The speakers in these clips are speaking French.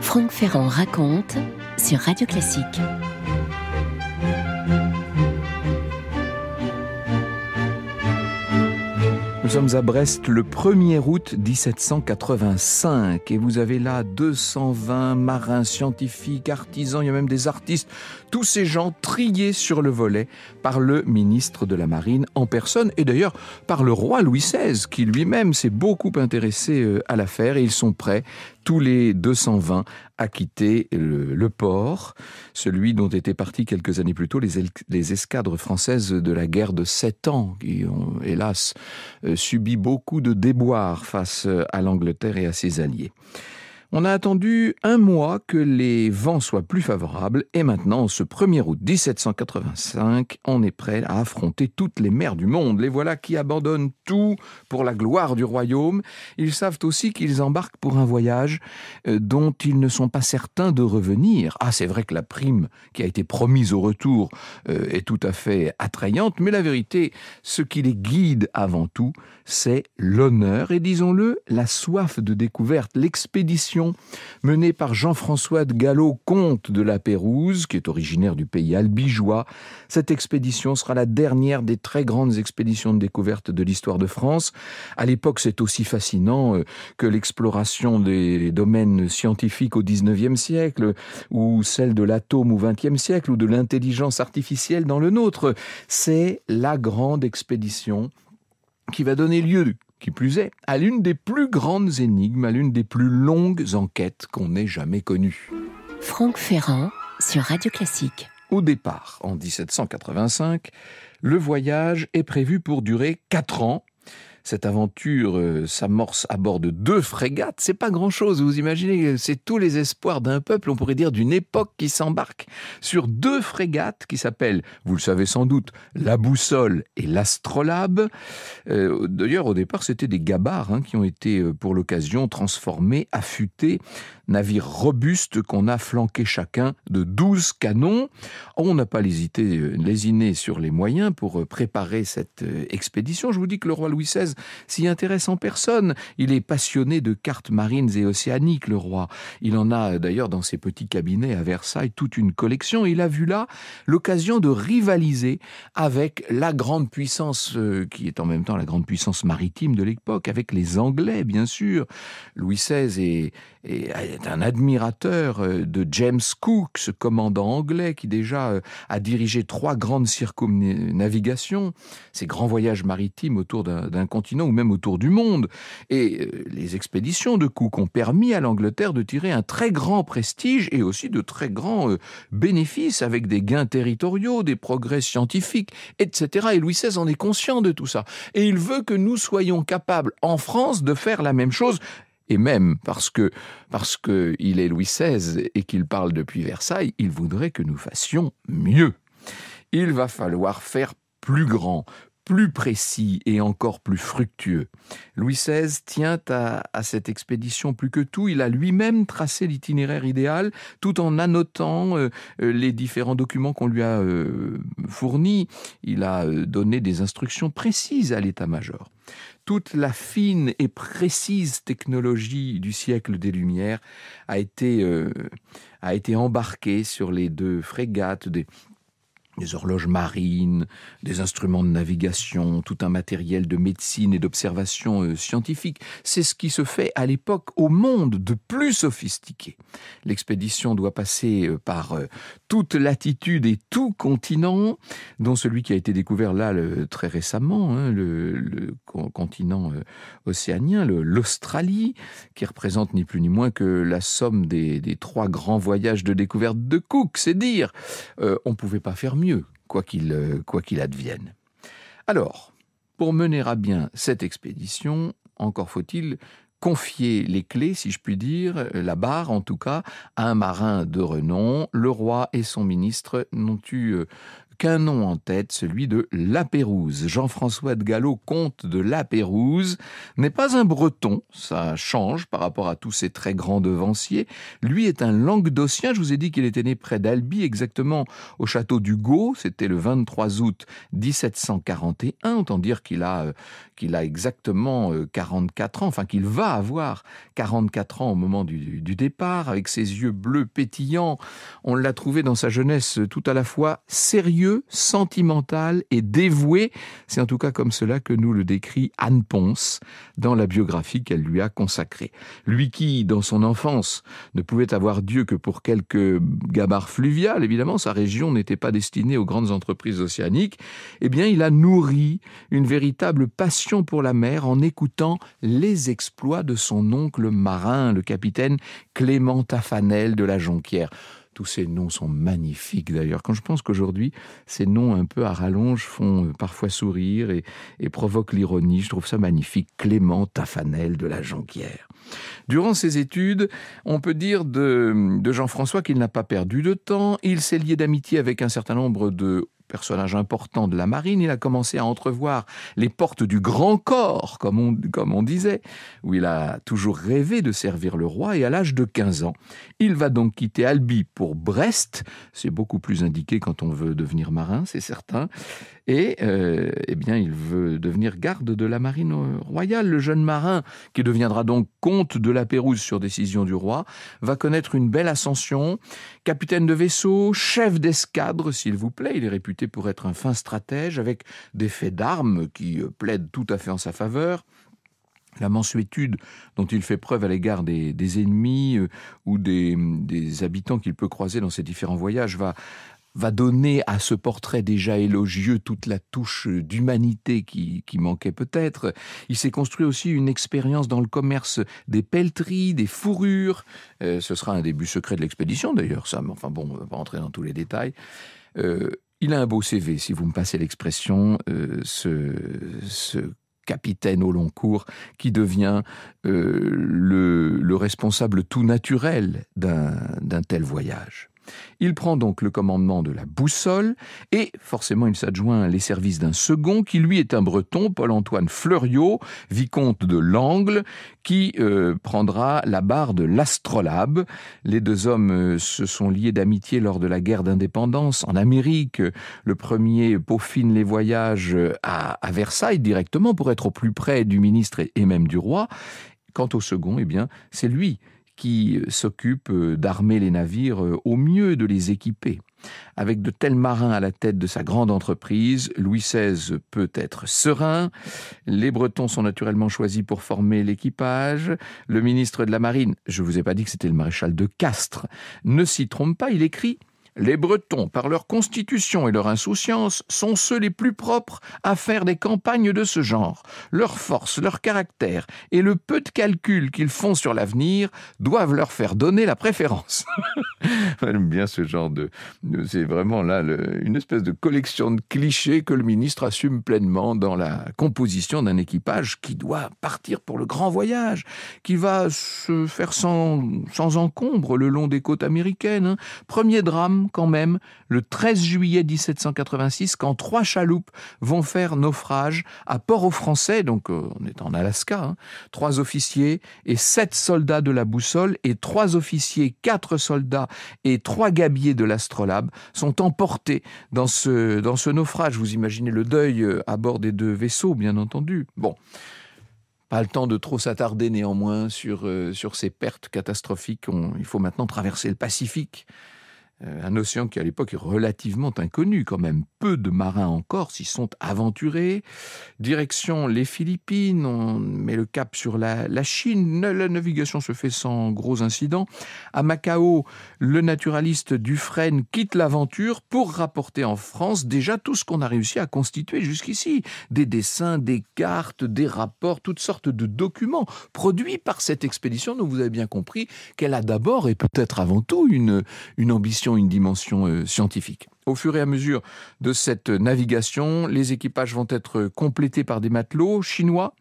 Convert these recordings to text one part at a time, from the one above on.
Franck Ferrand raconte sur Radio Classique. Nous sommes à Brest le 1er août 1785 et vous avez là 220 marins, scientifiques, artisans, il y a même des artistes, tous ces gens triés sur le volet par le ministre de la Marine en personne et d'ailleurs par le roi Louis XVI qui lui-même s'est beaucoup intéressé euh, à l'affaire et ils sont prêts tous les 220 à quitté le port, celui dont étaient partis quelques années plus tôt les, les, escadres françaises de la guerre de Sept Ans, qui ont, hélas, euh, subi beaucoup de déboires face à l'Angleterre et à ses alliés. On a attendu un mois que les vents soient plus favorables et maintenant, ce 1er août 1785, on est prêt à affronter toutes les mers du monde. Les voilà qui abandonnent tout pour la gloire du royaume. Ils savent aussi qu'ils embarquent pour un voyage euh, dont ils ne sont pas certains de revenir. Ah, c'est vrai que la prime qui a été promise au retour euh, est tout à fait attrayante, mais la vérité, ce qui les guide avant tout, c'est l'honneur et disons-le, la soif de découverte, l'expédition menée par Jean-François de Gallo, comte de la Pérouse, qui est originaire du pays albigeois. Cette expédition sera la dernière des très grandes expéditions de découverte de l'histoire de France. À l'époque, c'est aussi fascinant euh, que l'exploration des domaines scientifiques au XIXe siècle, ou celle de l'atome au 20 siècle, ou de l'intelligence artificielle dans le nôtre. C'est la grande expédition qui va donner lieu qui plus est, à l'une des plus grandes énigmes, à l'une des plus longues enquêtes qu'on ait jamais connues. Franck Ferrand sur Radio Classique. Au départ, en 1785, le voyage est prévu pour durer 4 ans cette aventure euh, s'amorce à bord de deux frégates. C'est pas grand chose, vous imaginez. C'est tous les espoirs d'un peuple, on pourrait dire d'une époque qui s'embarque sur deux frégates qui s'appellent, vous le savez sans doute, la boussole et l'astrolabe. Euh, d'ailleurs, au départ, c'était des gabarres hein, qui ont été euh, pour l'occasion transformés, affûtés, navires robustes qu'on a flanqués chacun de 12 canons. On n'a pas hésité, lésiné sur les moyens pour préparer cette expédition. Je vous dis que le roi Louis XVI s'y intéresse en personne. Il est passionné de cartes marines et océaniques, le roi. Il en a d'ailleurs dans ses petits cabinets à Versailles toute une collection. Il a vu là l'occasion de rivaliser avec la grande puissance, euh, qui est en même temps la grande puissance maritime de l'époque, avec les Anglais, bien sûr. Louis XVI est, un admirateur euh, de James Cook, ce commandant anglais qui déjà euh, a dirigé trois grandes circumnavigations, ces grands voyages maritimes autour d'un continent ou même autour du monde. Et euh, les expéditions de Cook ont permis à l'Angleterre de tirer un très grand prestige et aussi de très grands euh, bénéfices avec des gains territoriaux, des progrès scientifiques, etc. Et Louis XVI en est conscient de tout ça. Et il veut que nous soyons capables en France de faire la même chose et même parce que parce que il est Louis XVI et qu'il parle depuis Versailles, il voudrait que nous fassions mieux. Il va falloir faire plus grand, plus précis et encore plus fructueux. Louis XVI tient à, cette expédition plus que tout. Il a lui-même tracé l'itinéraire idéal tout en annotant euh, euh, les différents documents qu'on lui a euh, fournis. Il a donné des instructions précises à l'état-major. Toute la fine et précise technologie du siècle des Lumières a été, a été embarquée sur les deux frégates des des horloges marines, des instruments de navigation, tout un matériel de médecine et d'observation euh, scientifique. C'est ce qui se fait à l'époque au monde de plus sophistiqué. L'expédition doit passer euh, par euh, toute latitude et tout continent, dont celui qui a été découvert là très récemment, hein, le, continent océanien, l'Australie, qui représente ni plus ni moins que la somme des, des trois grands voyages de découverte de Cook. C'est dire, on ne pouvait pas faire mieux, euh, quoi qu'il advienne. Alors, pour mener à bien cette expédition, encore faut-il confier les clés, si je puis dire, euh, la barre en tout cas, à un marin de renom. Le roi et son ministre n'ont eu euh, un nom en tête, celui de La Pérouse. Jean-François de Gallo, comte de La Pérouse, n'est pas un breton, ça change par rapport à tous ces très grands devanciers. Lui est un languedocien, je vous ai dit qu'il était né près d'Albi, exactement au château du c'était le 23 août 1741, autant dire qu'il a, euh, qu'il a exactement 44 euh, ans, enfin qu'il va avoir 44 ans au moment du départ, avec ses yeux bleus pétillants. On l'a trouvé dans sa jeunesse tout à la fois sérieux, sentimental et dévoué. C'est en tout cas comme cela que nous le décrit Anne Ponce dans la biographie qu'elle lui a consacrée. Lui qui, dans son enfance, ne pouvait avoir Dieu que pour quelques gabarres fluviales, évidemment, sa région n'était pas destinée aux grandes entreprises océaniques, eh bien, il a nourri une véritable passion pour la mer en écoutant les exploits de son oncle marin, le capitaine Clément Tafanel de la Jonquière. Tous ces noms sont magnifiques d'ailleurs. Quand je pense qu'aujourd'hui, ces noms un peu à rallonge font euh, parfois sourire et, provoquent l'ironie, je trouve ça magnifique. Clément Tafanel de la Jonquière. Durant ses études, on peut dire de Jean-François qu'il n'a pas perdu de temps. Il s'est lié d'amitié avec un certain nombre de personnage important de la marine, il a commencé à entrevoir les portes du grand corps, comme on, disait, où il a toujours rêvé de servir le roi, et à l'âge de 15 ans, il va donc quitter Albi pour Brest, c'est beaucoup plus indiqué quand on veut devenir marin, c'est certain, et euh, eh bien, il veut devenir garde de la marine royale. Le jeune marin, qui deviendra donc comte de la Pérouse sur décision du roi, va connaître une belle ascension. Capitaine de vaisseau, chef d'escadre, s'il vous plaît. Il est réputé pour être un fin stratège, avec des faits d'armes qui euh, plaident tout à fait en sa faveur. La mansuétude dont il fait preuve à l'égard des, ennemis euh, ou des habitants qu'il peut croiser dans ses différents voyages va va donner à ce portrait déjà élogieux toute la touche d'humanité qui, manquait peut-être. Il s'est construit aussi une expérience dans le commerce des pelleteries, des fourrures. Euh, ce sera un début secret de l'expédition d'ailleurs, ça, mais enfin bon, on va pas entrer dans tous les détails. Euh, il a un beau CV, si vous me passez l'expression, euh, ce, capitaine au long cours, qui devient le, responsable tout naturel d'un tel voyage. Il prend donc le commandement de la boussole et forcément il s'adjoint les services d'un second qui lui est un breton, Paul-Antoine Fleuriot, vicomte de Langle, qui euh, prendra la barre de l'astrolabe. Les deux hommes euh, se sont liés d'amitié lors de la guerre d'indépendance en Amérique. Le premier peaufine les voyages euh, à, Versailles directement pour être au plus près du ministre et, et même du roi. Quant au second, eh bien, c'est lui qui euh, s'occupe euh, d'armer les navires euh, au mieux, de les équiper. Avec de tels marins à la tête de sa grande entreprise, Louis XVI peut être serein. Les Bretons sont naturellement choisis pour former l'équipage. Le ministre de la Marine, je ne vous ai pas dit que c'était le maréchal de Castres, ne s'y trompe pas, il écrit les Bretons, par leur constitution et leur insouciance, sont ceux les plus propres à faire des campagnes de ce genre. Leur force, leur caractère et le peu de calcul qu'ils font sur l'avenir doivent leur faire donner la préférence. J'aime bien ce genre de... C'est vraiment là une espèce de collection de clichés que le ministre assume pleinement dans la composition d'un équipage qui doit partir pour le grand voyage, qui va se faire sans, sans encombre le long des côtes américaines. Hein. Premier drame, quand même, le 13 juillet 1786, quand trois chaloupes vont faire naufrage à Port-aux-Français, donc euh, on est en Alaska, hein, trois officiers et sept soldats de la boussole et trois officiers, quatre soldats et trois gabiers de l'astrolabe sont emportés dans ce, dans ce naufrage. Vous imaginez le deuil euh, à bord des deux vaisseaux, bien entendu. Bon. Pas le temps de trop s'attarder néanmoins sur, euh, sur ces pertes catastrophiques. il faut maintenant traverser le Pacifique. Euh, un océan qui à l'époque est relativement inconnu quand même. Peu de marins en Corse y sont aventurés. Direction les Philippines, on met le cap sur la, Chine. La navigation se fait sans gros incidents. À Macao, le naturaliste Dufresne quitte l'aventure pour rapporter en France déjà tout ce qu'on a réussi à constituer jusqu'ici. Des dessins, des cartes, des rapports, toutes sortes de documents produits par cette expédition dont vous avez bien compris qu'elle a d'abord et peut-être avant tout une, une ambition une dimension euh, scientifique. Au fur et à mesure de cette navigation, les équipages vont être complétés par des matelots chinois.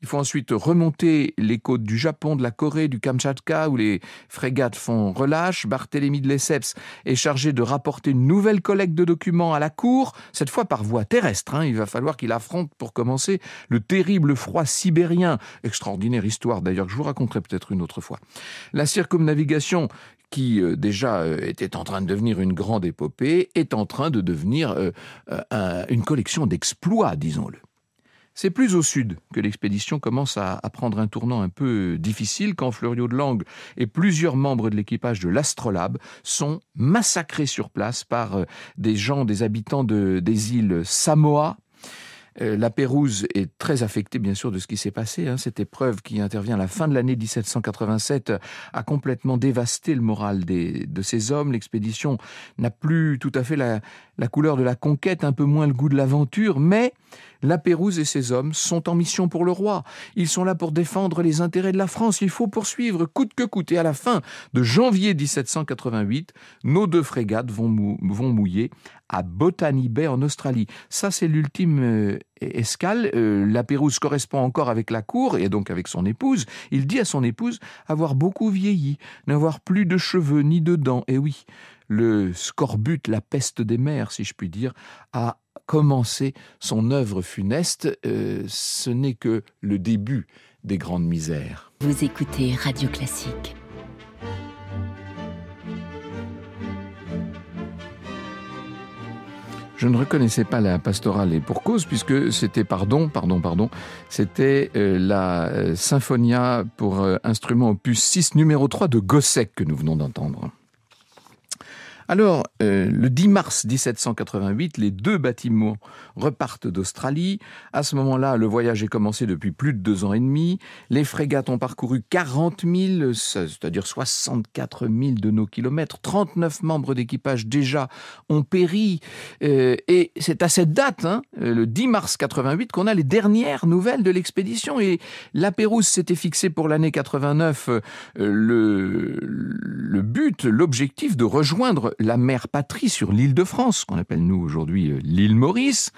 Il faut ensuite remonter les côtes du Japon, de la Corée, du Kamchatka, où les frégates font relâche. Barthélemy de Lesseps est chargé de rapporter une nouvelle collecte de documents à la cour, cette fois par voie terrestre. Hein. Il va falloir qu'il affronte, pour commencer, le terrible froid sibérien. Extraordinaire histoire, d'ailleurs, que je vous raconterai peut-être une autre fois. La circumnavigation qui euh, déjà euh, était en train de devenir une grande épopée, est en train de devenir euh, une collection d'exploits, disons-le. C'est plus au sud que l'expédition commence à, prendre un tournant un peu difficile quand Fleuriot de Langue et plusieurs membres de l'équipage de l'Astrolabe sont massacrés sur place par des gens, des habitants des îles Samoa, euh, la Pérouse est très affectée, bien sûr, de ce qui s'est passé. Hein. Cette épreuve qui intervient à la fin de l'année 1787 a complètement dévasté le moral de ces hommes. L'expédition n'a plus tout à fait la couleur de la conquête, un peu moins le goût de l'aventure, mais la Pérouse et ses hommes sont en mission pour le roi. Ils sont là pour défendre les intérêts de la France. Il faut poursuivre coûte que coûte. Et à la fin de janvier 1788, nos deux frégates vont, mouiller à Botany Bay en Australie. Ça, c'est l'ultime euh, escale. Euh, la Pérouse correspond encore avec la cour et donc avec son épouse. Il dit à son épouse avoir beaucoup vieilli, n'avoir plus de cheveux ni de dents. Et oui, le scorbut, la peste des mers, si je puis dire, a Commencer son œuvre funeste, euh, ce n'est que le début des grandes misères. Vous écoutez Radio Classique. Je ne reconnaissais pas la pastorale et pour cause puisque c'était pardon, pardon, pardon, c'était euh, la euh, symphonia pour instrument opus 6 numéro 3 de Gossec que nous venons d'entendre. Alors, euh, le 10 mars 1788, les deux bâtiments repartent d'Australie. À ce moment-là, le voyage est commencé depuis plus de deux ans et demi. Les frégates ont parcouru 40 000, c'est-à-dire 64 000 de nos kilomètres. 39 membres d'équipage déjà ont péri. Euh, et c'est à cette date, hein, euh, le 10 mars 88, qu'on a les dernières nouvelles de l'expédition. Et la Pérouse s'était fixée pour l'année 89 le, le but, l'objectif de rejoindre la mère patrie sur l'île de France, qu'on appelle nous aujourd'hui euh, l'île Maurice,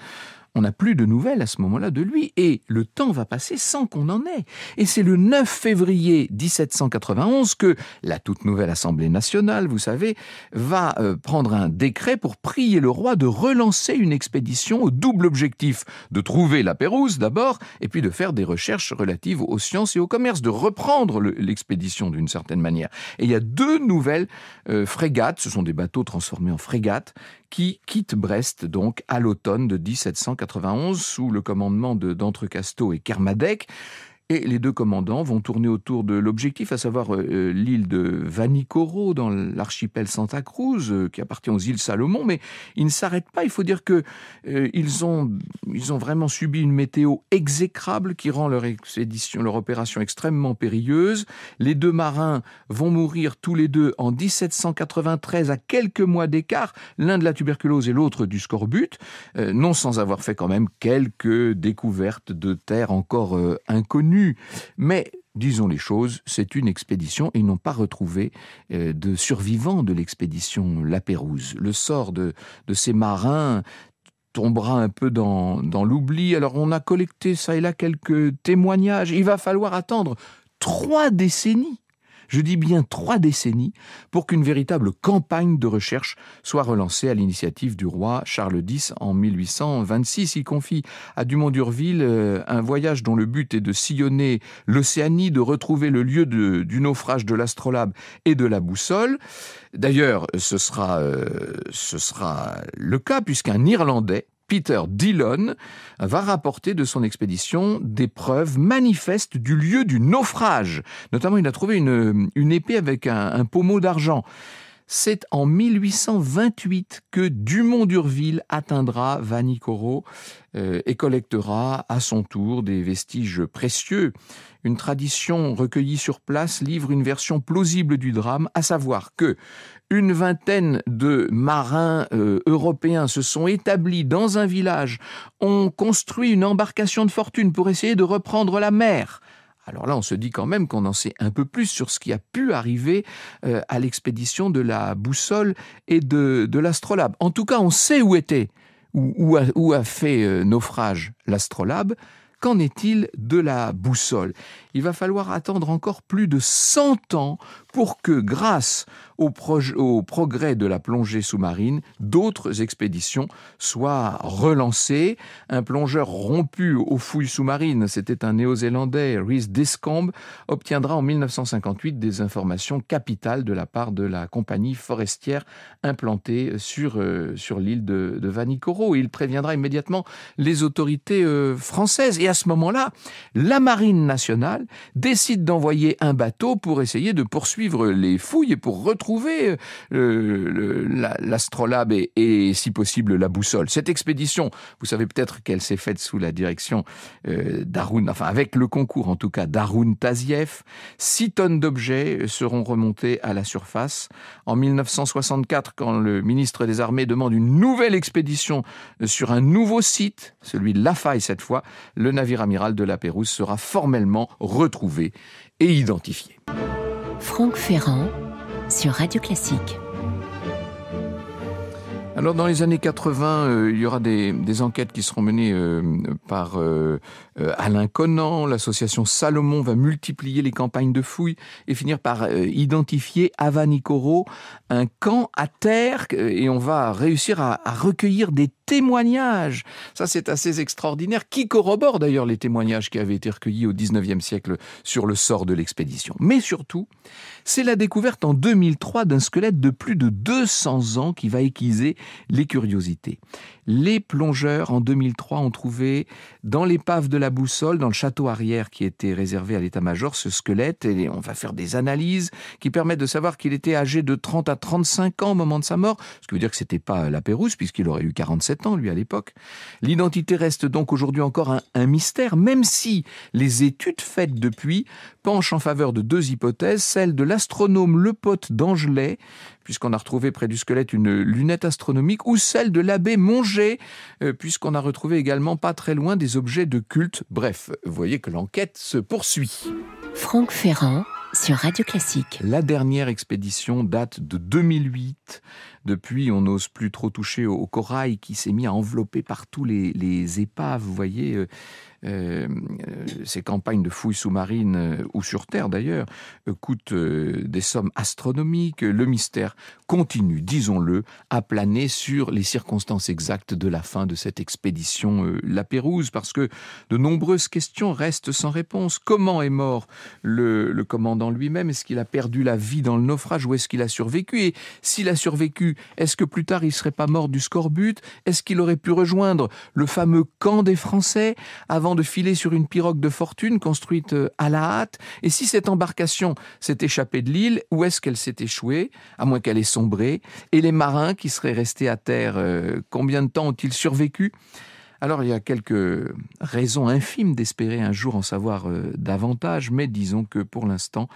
on n'a plus de nouvelles à ce moment-là de lui, et le temps va passer sans qu'on en ait. Et c'est le 9 février 1791 que la toute nouvelle Assemblée nationale, vous savez, va euh, prendre un décret pour prier le roi de relancer une expédition au double objectif de trouver la Pérouse d'abord, et puis de faire des recherches relatives aux sciences et au commerce, de reprendre l'expédition d'une certaine manière. Et il y a deux nouvelles euh, frégates, ce sont des bateaux transformés en frégates, qui quittent Brest donc à l'automne de 1791 sous le commandement de d'Entrecasteaux et Kermadec. Et les deux commandants vont tourner autour de l'objectif, à savoir euh, euh, l'île de Vanikoro dans l'archipel Santa Cruz, euh, qui appartient aux îles Salomon. Mais ils ne s'arrêtent pas. Il faut dire que ils ont ils ont vraiment subi une météo exécrable qui rend leur leur opération extrêmement périlleuse. Les deux marins vont mourir tous les deux en 1793 à quelques mois d'écart, l'un de la tuberculose et l'autre du scorbut, non sans avoir fait quand même quelques découvertes de terres encore inconnues. Mais disons les choses, c'est une expédition. Ils n'ont pas retrouvé euh, de survivants de l'expédition La Pérouse. Le sort de, de ces marins tombera un peu dans, dans l'oubli. Alors on a collecté ça et là quelques témoignages. Il va falloir attendre trois décennies je dis bien trois décennies, pour qu'une véritable campagne de recherche soit relancée à l'initiative du roi Charles X en 1826. Il confie à Dumont d'Urville euh, un voyage dont le but est de sillonner l'Océanie, de retrouver le lieu du naufrage de l'astrolabe et de la boussole. D'ailleurs, ce sera, euh, ce sera le cas puisqu'un Irlandais, Peter Dillon va rapporter de son expédition des preuves manifestes du lieu du naufrage. Notamment, il a trouvé une, une épée avec un, un pommeau d'argent c'est en 1828 que Dumont d'Urville atteindra Vanikoro euh, et collectera à son tour des vestiges précieux. Une tradition recueillie sur place livre une version plausible du drame, à savoir que une vingtaine de marins euh, européens se sont établis dans un village, ont construit une embarcation de fortune pour essayer de reprendre la mer. Alors là, on se dit quand même qu'on en sait un peu plus sur ce qui a pu arriver euh, à l'expédition de la boussole et de, l'astrolabe. En tout cas, on sait où était, où, a, fait euh, naufrage l'astrolabe. Qu'en est-il de la boussole Il va falloir attendre encore plus de 100 ans pour que, grâce au, progrès de la plongée sous-marine, d'autres expéditions soient relancées. Un plongeur rompu aux fouilles sous-marines, c'était un néo-zélandais, Rhys Descombe, obtiendra en 1958 des informations capitales de la part de la compagnie forestière implantée sur, euh, l'île de, Vanicoro. Vanikoro. Il préviendra immédiatement les autorités euh, françaises à ce moment-là, la marine nationale décide d'envoyer un bateau pour essayer de poursuivre les fouilles et pour retrouver euh, l'astrolabe et, si possible, la boussole. Cette expédition, vous savez peut-être qu'elle s'est faite sous la direction euh, d'Arun, enfin avec le concours en tout cas d'Arun Taziev. Six tonnes d'objets seront remontées à la surface. En 1964, quand le ministre des Armées demande une nouvelle expédition euh, sur un nouveau site, celui de La Faille cette fois, le navire amiral de la Pérouse sera formellement retrouvé et identifié. Franck Ferrand sur Radio Classique. Alors dans les années 80, euh, il y aura des, enquêtes qui seront menées euh, par euh, Alain Conan. L'association Salomon va multiplier les campagnes de fouilles et finir par identifier à un camp à terre et on va réussir à, recueillir des témoignages. Ça, c'est assez extraordinaire, qui corrobore d'ailleurs les témoignages qui avaient été recueillis au 19e siècle sur le sort de l'expédition. Mais surtout, c'est la découverte en 2003 d'un squelette de plus de 200 ans qui va équiser les curiosités. Les plongeurs, en 2003, ont trouvé dans l'épave de la boussole, dans le château arrière qui était réservé à l'état-major, ce squelette. Et on va faire des analyses qui permettent de savoir qu'il était âgé de 30 à 35 ans au moment de sa mort, ce qui veut dire que ce n'était pas la Pérouse, puisqu'il aurait eu 47 ans, lui, à l'époque. L'identité reste donc aujourd'hui encore un, mystère, même si les études faites depuis penchent en faveur de deux hypothèses, celle de l'astronome Le Pote d'Angelet, puisqu'on a retrouvé près du squelette une lunette astronomique ou celle de l'abbé Monger, euh, puisqu'on a retrouvé également pas très loin des objets de culte. Bref, vous voyez que l'enquête se poursuit. Franck Ferrand sur Radio Classique. La dernière expédition date de 2008 depuis, on n'ose plus trop toucher au, corail qui s'est mis à envelopper partout les, les épaves. Vous voyez, euh, euh, ces campagnes de fouilles sous-marines, euh, ou sur Terre d'ailleurs, coûtent des sommes astronomiques. Le mystère continue, disons-le, à planer sur les circonstances exactes de la fin de cette expédition La Pérouse, parce que de nombreuses questions restent sans réponse. Comment est mort le, commandant lui-même Est-ce qu'il a perdu la vie dans le naufrage ou est-ce qu'il a survécu Et s'il a survécu Est-ce que plus tard il serait pas mort du scorbut Est-ce qu'il aurait pu rejoindre le fameux camp des Français avant de filer sur une pirogue de fortune construite euh, à la hâte Et si cette embarcation s'est échappée de l'île, où est-ce qu'elle s'est échouée À moins qu'elle ait sombré. Et les marins qui seraient restés à terre, euh, combien de temps ont-ils survécu alors il y a quelques raisons infimes d'espérer un jour en savoir euh, davantage, mais disons que pour l'instant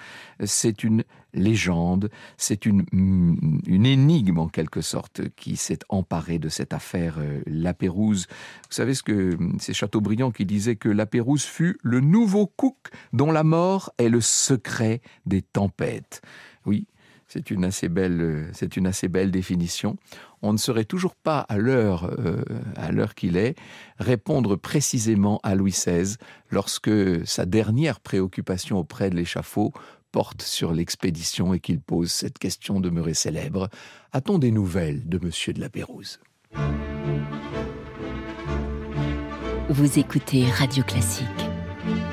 c'est une légende, c'est une, mm, énigme en quelque sorte qui s'est emparée de cette affaire lapérouse euh, La Vous savez ce que c'est Chateaubriand qui disait que La fut le nouveau Cook dont la mort est le secret des tempêtes. Oui, c'est une assez belle, euh, c'est une assez belle définition. On ne saurait toujours pas à l'heure, euh, à l'heure qu'il est, répondre précisément à Louis XVI lorsque sa dernière préoccupation auprès de l'échafaud porte sur l'expédition et qu'il pose cette question demeurée célèbre. A-t-on des nouvelles de Monsieur de la Pérouse Vous écoutez Radio Classique.